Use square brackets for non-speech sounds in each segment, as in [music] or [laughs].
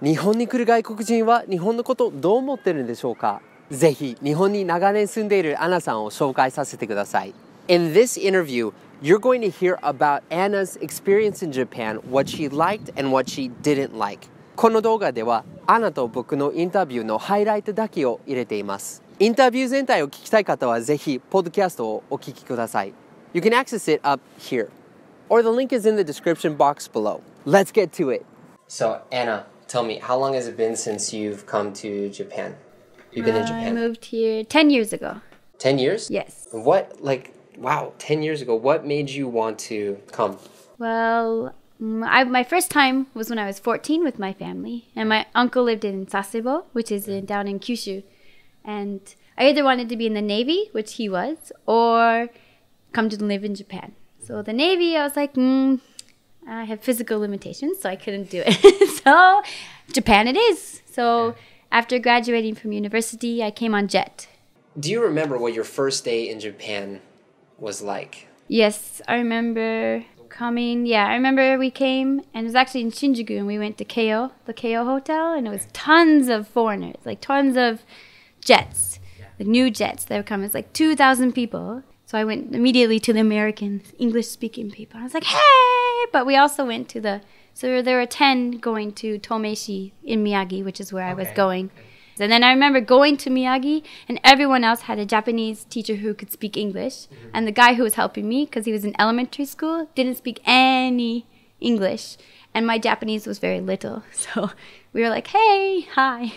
日本に来る外国人は日本のことどう思ってるんでしょうかぜひ日本に長年住んでいるアナさんを紹介させてください In this interview, you're going to hear about Anna's experience in Japan, what she liked and what she didn't like この動画ではアナと僕のインタビューのハイライトだけを入れていますインタビュー全体を聞きたい方はぜひポッドキャストをお聞きください You can access it up here or the link is in the description box below Let's get to it. So, Anna, tell me, how long has it been since you've come to Japan? You've been uh, in Japan? I moved here 10 years ago. 10 years? Yes. What, like, wow, 10 years ago, what made you want to come? Well, mm, I, my first time was when I was 14 with my family, and my uncle lived in Sasebo, which is in, down in Kyushu. And I either wanted to be in the Navy, which he was, or come to live in Japan. So the Navy, I was like, mm, I have physical limitations, so I couldn't do it. [laughs] so Japan it is. So after graduating from university, I came on jet. Do you remember what your first day in Japan was like? Yes, I remember coming. Yeah, I remember we came and it was actually in Shinjuku and we went to Keio, the Keio Hotel, and it was tons of foreigners, like tons of jets, like new jets that were coming. It's like 2,000 people. So I went immediately to the Americans, English speaking people. I was like, hey! but we also went to the so there were 10 going to Tomeshi in Miyagi, which is where okay. I was going. Okay. And then I remember going to Miyagi, and everyone else had a Japanese teacher who could speak English. Mm-hmm. And the guy who was helping me, because he was in elementary school, didn't speak any English, and my Japanese was very little. [laughs] So we were like, "Hey, hi,"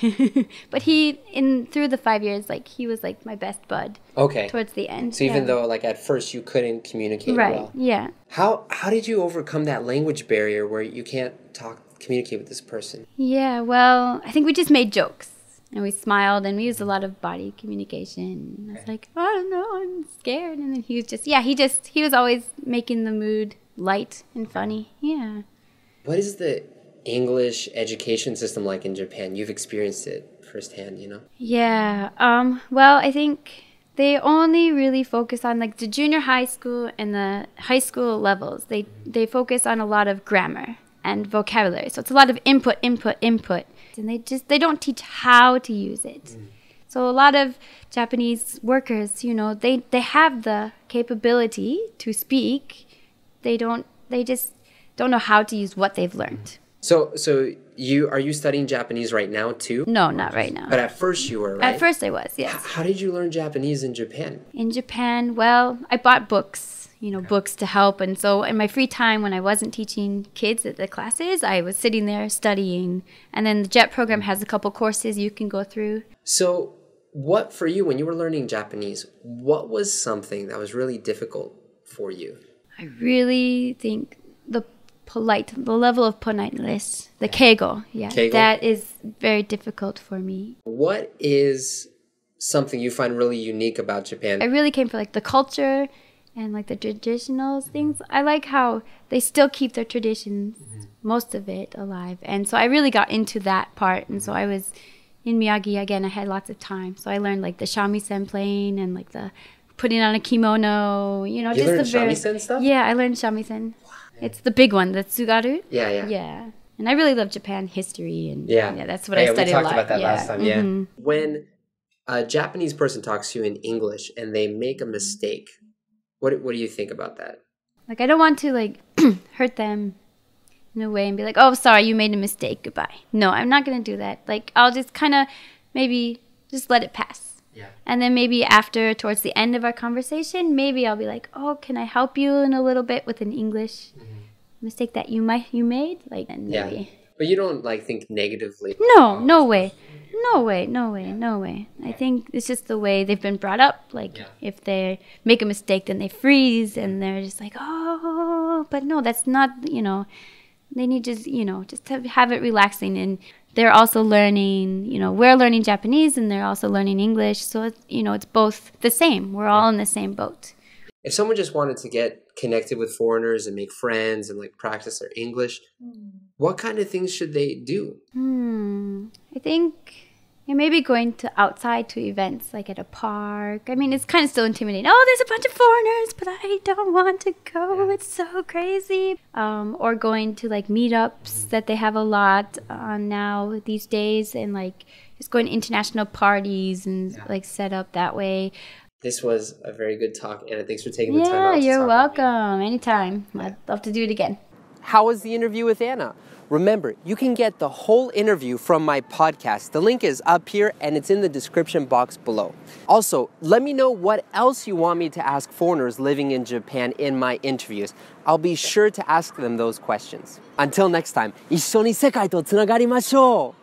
[laughs] but he in through the five years, like he was like my best bud. Okay. Towards the end. So yeah. even though like at first you couldn't communicate right, well. Yeah. How how did you overcome that language barrier where you can't talk communicate with this person? Yeah, well, I think we just made jokes and we smiled and we used a lot of body communication. I was like, I oh, don't know, I'm scared. And then he was just, yeah, he just, he was always making the mood light and funny. Yeah. What is the English education system like in Japan? You've experienced it firsthand, you know? Yeah. Um, well, I think they only really focus on like the junior high school and the high school levels. They they focus on a lot of grammar and vocabulary. So it's a lot of input, input, input. And they just they don't teach how to use it. Mm. So a lot of Japanese workers, you know, they, they have the capability to speak they don't they just don't know how to use what they've learned. So so you are you studying Japanese right now too? No, not right now. But at first you were, right? At first I was, yes. H- how did you learn Japanese in Japan? In Japan, well, I bought books, you know, okay. books to help and so in my free time when I wasn't teaching kids at the classes, I was sitting there studying. And then the JET program has a couple courses you can go through. So what for you when you were learning Japanese, what was something that was really difficult for you? I really think the polite, the level of politeness, the kegel, yeah, kegel. that is very difficult for me. What is something you find really unique about Japan? I really came for like the culture and like the traditional things. I like how they still keep their traditions, mm-hmm. most of it alive. And so I really got into that part. And so I was in Miyagi again. I had lots of time, so I learned like the shamisen playing and like the putting on a kimono, you know, you just the very stuff. Yeah, I learned shamisen. Wow. It's the big one, the tsugaru. Yeah, yeah. Yeah. And I really love Japan history and yeah, yeah that's what I studied. We talked a lot. about that yeah. last time, yeah. Mm-hmm. When a Japanese person talks to you in English and they make a mistake, what what do you think about that? Like I don't want to like [clears throat] hurt them in a way and be like, "Oh, sorry, you made a mistake. Goodbye." No, I'm not going to do that. Like I'll just kind of maybe just let it pass yeah. And then maybe after, towards the end of our conversation, maybe I'll be like, "Oh, can I help you in a little bit with an English mm-hmm. mistake that you might you made?" Like, maybe. Yeah. But you don't like think negatively. No, no way. no way, no way, yeah. no way. I think it's just the way they've been brought up. Like yeah. if they make a mistake, then they freeze and they're just like, oh. But no, that's not. You know, they need just you know, just to have it relaxing and they're also learning, you know, we're learning Japanese and they're also learning English. So, it's, you know, it's both the same. We're all in the same boat. If someone just wanted to get connected with foreigners and make friends and like practice their English, mm. what kind of things should they do? Hmm. I think yeah, maybe going to outside to events like at a park. I mean, it's kind of still intimidating. Oh, there's a bunch of foreigners, but I don't want to go. It's so crazy. Um, or going to like meetups mm-hmm. that they have a lot on uh, now these days, and like just going to international parties and yeah. like set up that way. This was a very good talk, Anna. Thanks for taking the yeah, time. Yeah, you're welcome. Anytime. Yeah. I'd love to do it again. How was the interview with Anna? Remember, you can get the whole interview from my podcast. The link is up here and it's in the description box below. Also, let me know what else you want me to ask foreigners living in Japan in my interviews. I'll be sure to ask them those questions. Until next time, 一緒に世界とつながりましょう